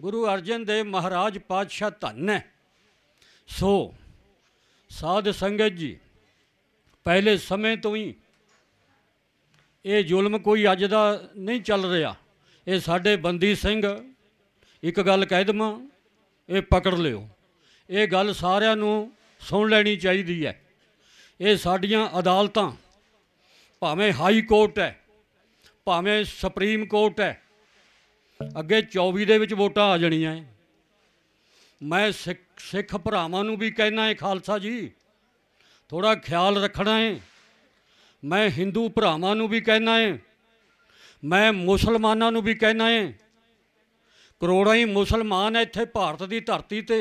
ਗੁਰੂ ਅਰਜਨ ਦੇਵ ਮਹਾਰਾਜ ਪਾਤਸ਼ਾਹ ਧੰਨ ਹੈ ਸੋ ਸਾਧ ਸੰਗਤ ਜੀ ਪਹਿਲੇ ਸਮੇਂ ਤੋਂ ਹੀ ਇਹ ਜ਼ੁਲਮ ਕੋਈ ਅੱਜ ਦਾ ਨਹੀਂ ਚੱਲ ਰਿਹਾ ਇਹ ਸਾਡੇ ਬੰਦੀ ਸਿੰਘ ਇੱਕ ਗੱਲ ਕਹਿ ਦਮਾ ਇਹ ਪਕੜ ਲਿਓ ਇਹ ਗੱਲ ਸਾਰਿਆਂ ਨੂੰ ਸੁਣ ਲੈਣੀ ਚਾਹੀਦੀ ਹੈ ਇਹ ਸਾਡੀਆਂ ਅਦਾਲਤਾਂ ਭਾਵੇਂ ਹਾਈ ਕੋਰਟ ਹੈ ਭਾਵੇਂ ਸੁਪਰੀਮ ਕੋਰਟ ਹੈ ਅੱਗੇ 24 ਦੇ ਵਿੱਚ ਵੋਟਾਂ ਆ ਜਾਣੀਆਂ ਐ ਮੈਂ ਸਿੱਖ ਭਰਾਵਾਂ ਨੂੰ ਵੀ ਕਹਿਣਾ ਏ ਖਾਲਸਾ ਜੀ ਥੋੜਾ ਖਿਆਲ ਰੱਖਣਾ ਏ ਮੈਂ ਹਿੰਦੂ ਭਰਾਵਾਂ ਨੂੰ ਵੀ ਕਹਿਣਾ ਏ ਮੈਂ ਮੁਸਲਮਾਨਾਂ ਨੂੰ ਵੀ ਕਹਿਣਾ ਏ ਕਰੋੜਾਂ ਹੀ ਮੁਸਲਮਾਨ ਇੱਥੇ ਭਾਰਤ ਦੀ ਧਰਤੀ ਤੇ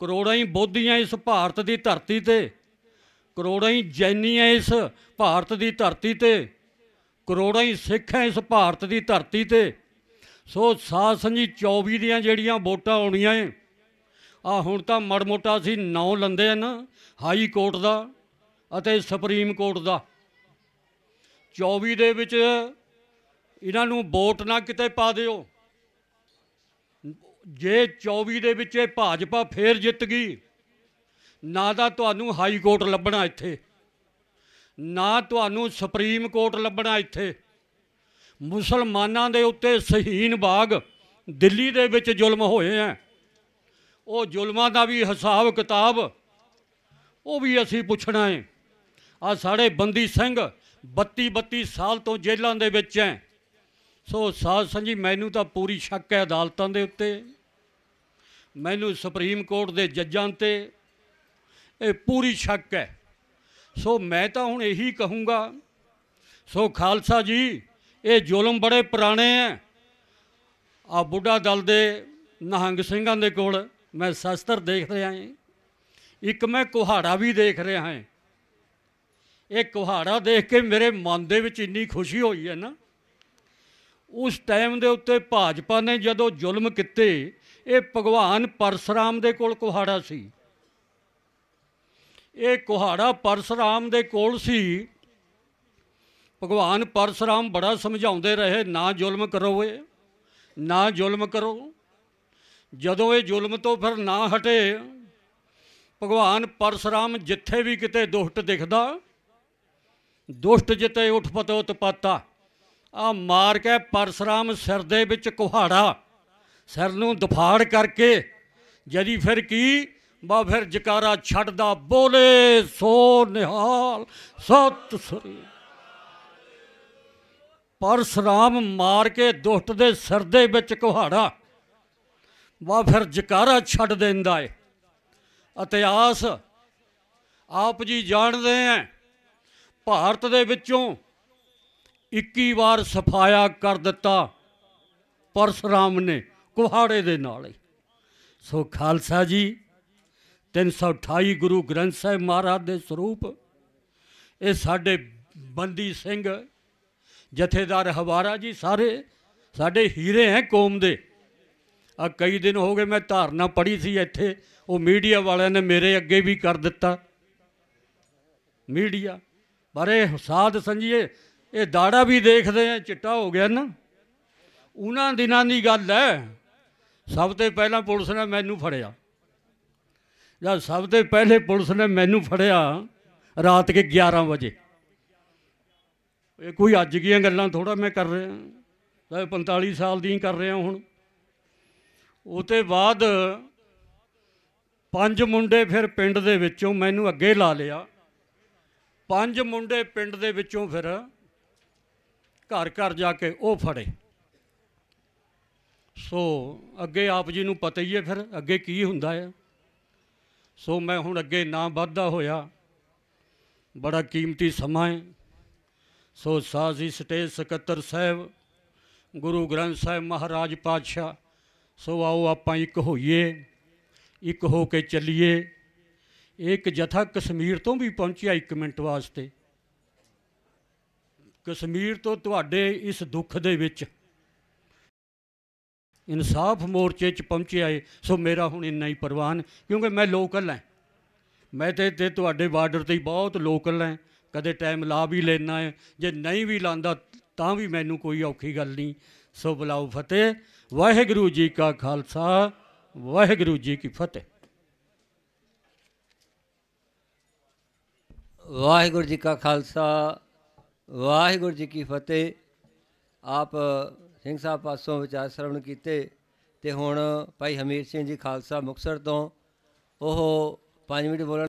ਕਰੋੜਾਂ ਹੀ ਬੋਧੀਆਂ ਇਸ ਭਾਰਤ ਦੀ ਧਰਤੀ ਤੇ ਕਰੋੜਾਂ ਹੀ ਜੈਨੀਆਂ ਇਸ ਭਾਰਤ ਦੀ ਧਰਤੀ ਤੇ ਕਰੋੜਾਂ ਹੀ ਸਿੱਖ ਇਸ ਭਾਰਤ ਦੀ ਧਰਤੀ ਤੇ ਸੋ ਸਾਧ ਸੰਜੀ 24 ਦੀਆਂ ਜਿਹੜੀਆਂ ਵੋਟਾਂ ਆਉਣੀਆਂ ਏ ਆ ਹੁਣ ਤਾਂ ਮੜਮੋਟਾ ਸੀ ਨੌ ਲੰਦੇ ਨਾ ਹਾਈ ਕੋਰਟ ਦਾ ਅਤੇ ਸੁਪਰੀਮ ਕੋਰਟ ਦਾ 24 ਦੇ ਵਿੱਚ ਇਹਨਾਂ ਨੂੰ ਵੋਟ ਨਾ ਕਿਤੇ ਪਾ ਦਿਓ ਜੇ 24 ਦੇ ਵਿੱਚ ਇਹ ਭਾਜਪਾ ਫੇਰ ਜਿੱਤ ਗਈ ਨਾ ਤਾਂ ਤੁਹਾਨੂੰ ਹਾਈ ਕੋਰਟ ਲੱਭਣਾ ਇੱਥੇ ਨਾ ਤੁਹਾਨੂੰ ਸੁਪਰੀਮ ਕੋਰਟ ਲੱਭਣਾ ਇੱਥੇ ਮੁਸਲਮਾਨਾਂ ਦੇ ਉੱਤੇ ਸਹੀਨ ਬਾਗ ਦਿੱਲੀ ਦੇ ਵਿੱਚ ਜ਼ੁਲਮ ਹੋਏ ਆ ਉਹ ਜ਼ੁਲਮਾਂ ਦਾ ਵੀ ਹਿਸਾਬ ਕਿਤਾਬ ਉਹ ਵੀ ਅਸੀਂ ਪੁੱਛਣਾ ਹੈ ਆ ਸਾਡੇ ਬੰਦੀ ਸਿੰਘ 32 32 ਸਾਲ ਤੋਂ ਜੇਲ੍ਹਾਂ ਦੇ ਵਿੱਚ ਐ ਸੋ ਸਾਧ ਸੰਜੀ ਮੈਨੂੰ ਤਾਂ ਪੂਰੀ ਸ਼ੱਕ ਹੈ ਅਦਾਲਤਾਂ ਦੇ ਉੱਤੇ ਮੈਨੂੰ ਸੁਪਰੀਮ ਕੋਰਟ ਦੇ ਜੱਜਾਂ ਤੇ ਇਹ ਪੂਰੀ ਸ਼ੱਕ ਹੈ ਸੋ ਮੈਂ ਤਾਂ ਹੁਣ ਇਹੀ ਕਹੂੰਗਾ ਸੋ ਖਾਲਸਾ ਜੀ ਇਹ ਜ਼ੁਲਮ ਬੜੇ ਪੁਰਾਣੇ ਆ ਆ ਬੁੱਢਾ ਦਲ ਦੇ ਨਹੰਗ ਸਿੰਘਾਂ ਦੇ ਕੋਲ ਮੈਂ ਸ਼ਸਤਰ ਦੇਖ ਰਿਹਾ ਹਾਂ ਇੱਕ ਮੈਂ ਕੁਹਾੜਾ ਵੀ ਦੇਖ ਰਿਹਾ ਹਾਂ ਇਹ ਕੁਹਾੜਾ ਦੇਖ ਕੇ ਮੇਰੇ ਮਨ ਦੇ ਵਿੱਚ ਇੰਨੀ ਖੁਸ਼ੀ ਹੋਈ ਹੈ ਨਾ ਉਸ ਟਾਈਮ ਦੇ ਉੱਤੇ ਭਾਜਪਾ ਨੇ ਜਦੋਂ ਜ਼ੁਲਮ ਕੀਤੇ ਇਹ ਭਗਵਾਨ ਪਰਸ਼ਰਾਮ ਦੇ ਕੋਲ ਕੁਹਾੜਾ ਸੀ ਇਹ ਕੁਹਾੜਾ ਪਰਸ਼ਰਾਮ ਦੇ ਕੋਲ ਸੀ ਭਗਵਾਨ ਪਰਸ਼ਰਾਮ ਬੜਾ ਸਮਝਾਉਂਦੇ ਰਹੇ ਨਾ ਜ਼ੁਲਮ ਕਰੋ ਏ ਨਾ ਜ਼ੁਲਮ ਕਰੋ ਜਦੋਂ ਇਹ ਜ਼ੁਲਮ ਤੋਂ ਫਿਰ ਨਾ ਹਟੇ ਭਗਵਾਨ ਪਰਸ਼ਰਾਮ ਜਿੱਥੇ ਵੀ ਕਿਤੇ ਦੁਸ਼ਟ ਦਿਖਦਾ ਦੁਸ਼ਟ ਜਿੱਤੇ ਉਠ ਪਤੋ ਤਪਤਾ ਆ ਮਾਰ ਕੇ ਪਰਸ਼ਰਾਮ ਸਿਰ ਦੇ ਵਿੱਚ ਕੁਹਾੜਾ ਸਿਰ ਨੂੰ ਦਫਾੜ ਕਰਕੇ ਜਦੀ ਫਿਰ ਕੀ ਬਾ ਫਿਰ ਜਕਾਰਾ ਛੱਡਦਾ ਬੋਲੇ ਸੋ ਨਿਹਾਲ ਸਤ ਸ੍ਰੀ ਪਰਸ਼ਰਾਮ ਮਾਰ ਕੇ ਦੁਸ਼ਟ ਦੇ ਸਿਰ ਦੇ ਵਿੱਚ ਕੁਹਾੜਾ ਵਾ ਫਿਰ ਜਕਾਰਾ ਛੱਡ ਦਿੰਦਾ ਏ ਇਤਿਹਾਸ ਆਪ ਜੀ ਜਾਣਦੇ ਐ ਭਾਰਤ ਦੇ ਵਿੱਚੋਂ 21 ਵਾਰ ਸਫਾਇਆ ਕਰ ਦਿੱਤਾ ਪਰਸ਼ਰਾਮ ਨੇ ਕੁਹਾੜੇ ਦੇ ਨਾਲ ਹੀ ਸੋ ਖਾਲਸਾ ਜੀ 328 ਗੁਰੂ ਗ੍ਰੰਥ ਸਾਹਿਬ ਮਹਾਰਾਜ ਦੇ ਸਰੂਪ ਇਹ ਸਾਡੇ ਬੰਦੀ ਸਿੰਘ ਜਥੇਦਾਰ ਹਵਾਰਾ ਜੀ ਸਾਰੇ ਸਾਡੇ ਹੀਰੇ ਐ ਕੌਮ ਦੇ ਆ ਕਈ ਦਿਨ ਹੋ ਗਏ ਮੈਂ ਧਾਰਨਾ ਪੜੀ ਸੀ ਇੱਥੇ ਉਹ ਮੀਡੀਆ ਵਾਲਿਆਂ ਨੇ ਮੇਰੇ ਅੱਗੇ ਵੀ ਕਰ ਦਿੱਤਾ ਮੀਡੀਆ ਬਾਰੇ ਸਾਧ ਸੰਜੀਏ ਇਹ ਦਾੜਾ ਵੀ ਦੇਖਦੇ ਆ ਚਿੱਟਾ ਹੋ ਗਿਆ ਨਾ ਉਹਨਾਂ ਦਿਨਾਂ ਦੀ ਗੱਲ ਹੈ ਸਭ ਤੋਂ ਪਹਿਲਾਂ ਪੁਲਿਸ ਨੇ ਮੈਨੂੰ ਫੜਿਆ ਜਦ ਸਭ ਤੋਂ ਪਹਿਲੇ ਪੁਲਿਸ ਨੇ ਮੈਨੂੰ ਫੜਿਆ ਰਾਤ ਕੇ 11 ਵਜੇ ਇਹ ਕੋਈ ਅੱਜ ਦੀਆਂ ਗੱਲਾਂ ਥੋੜਾ ਮੈਂ ਕਰ ਰਿਹਾ ਤਾਂ 45 ਸਾਲ ਦੀ ਕਰ ਰਿਹਾ ਹੁਣ ਉਹ ਤੇ ਬਾਅਦ ਪੰਜ ਮੁੰਡੇ ਫਿਰ ਪਿੰਡ ਦੇ ਵਿੱਚੋਂ ਮੈਨੂੰ ਅੱਗੇ ਲਾ ਲਿਆ ਪੰਜ ਮੁੰਡੇ ਪਿੰਡ ਦੇ ਵਿੱਚੋਂ ਫਿਰ ਘਰ ਘਰ ਜਾ ਕੇ ਉਹ ਫੜੇ ਸੋ ਅੱਗੇ ਆਪ ਜੀ ਨੂੰ ਪਤਾ ਹੀ ਹੈ ਫਿਰ ਅੱਗੇ ਕੀ ਹੁੰਦਾ ਹੈ ਸੋ ਮੈਂ ਹੁਣ ਅੱਗੇ ਨਾ ਵੱਧਦਾ ਹੋਇਆ ਬੜਾ ਕੀਮਤੀ ਸਮਾਂ ਹੈ ਸੋ ਸਾਜੀ ਸਟੇਜ ਸਕੱਤਰ ਸਾਹਿਬ ਗੁਰੂ ਗ੍ਰੰਥ ਸਾਹਿਬ ਮਹਾਰਾਜ ਪਾਤਸ਼ਾਹ ਸੋ ਆਓ ਆਪਾਂ ਇੱਕ ਹੋਈਏ ਇੱਕ ਹੋ ਕੇ ਚੱਲੀਏ ਇੱਕ ਜਥਾ ਕਸ਼ਮੀਰ ਤੋਂ ਵੀ ਪਹੁੰਚਿਆ 1 ਮਿੰਟ ਵਾਸਤੇ ਕਸ਼ਮੀਰ ਤੋਂ ਤੁਹਾਡੇ ਇਸ ਦੁੱਖ ਦੇ ਵਿੱਚ ਇਨਸਾਫ ਮੋਰਚੇ 'ਚ ਪਹੁੰਚਿਆ ਏ ਸੋ ਮੇਰਾ ਹੁਣ ਇੰਨਾ ਹੀ ਪਰਵਾਨ ਕਿਉਂਕਿ ਮੈਂ ਲੋਕਲ ਐ ਮੈਂ ਤੇ ਤੁਹਾਡੇ ਬਾਰਡਰ ਤੇ ਬਹੁਤ ਲੋਕਲ ਐ ਕਦੇ ਟਾਈਮ ਲਾ ਵੀ ਲੈਣਾ ਹੈ ਜੇ ਨਹੀਂ ਵੀ ਲਾਂਦਾ ਤਾਂ ਵੀ ਮੈਨੂੰ ਕੋਈ ਔਖੀ ਗੱਲ ਨਹੀਂ ਸੋ ਬਲਾਉ ਫਤਿਹ ਵਾਹਿਗੁਰੂ ਜੀ ਕਾ ਖਾਲਸਾ ਵਾਹਿਗੁਰੂ ਜੀ ਕੀ ਫਤਿਹ ਵਾਹਿਗੁਰੂ ਜੀ ਕਾ ਖਾਲਸਾ ਵਾਹਿਗੁਰੂ ਜੀ ਕੀ ਫਤਿਹ ਆਪ ਸਿੰਘ ਸਾਹਿਬ ਪਾਸੋਂ ਵਿਚਾਰ ਸਰਵਣ ਕੀਤੇ ਤੇ ਹੁਣ ਭਾਈ ਹਮੀਰ ਸਿੰਘ ਜੀ ਖਾਲਸਾ ਮੁਕਸਰ ਤੋਂ ਉਹ 5 ਮਿੰਟ ਬੋਲਣ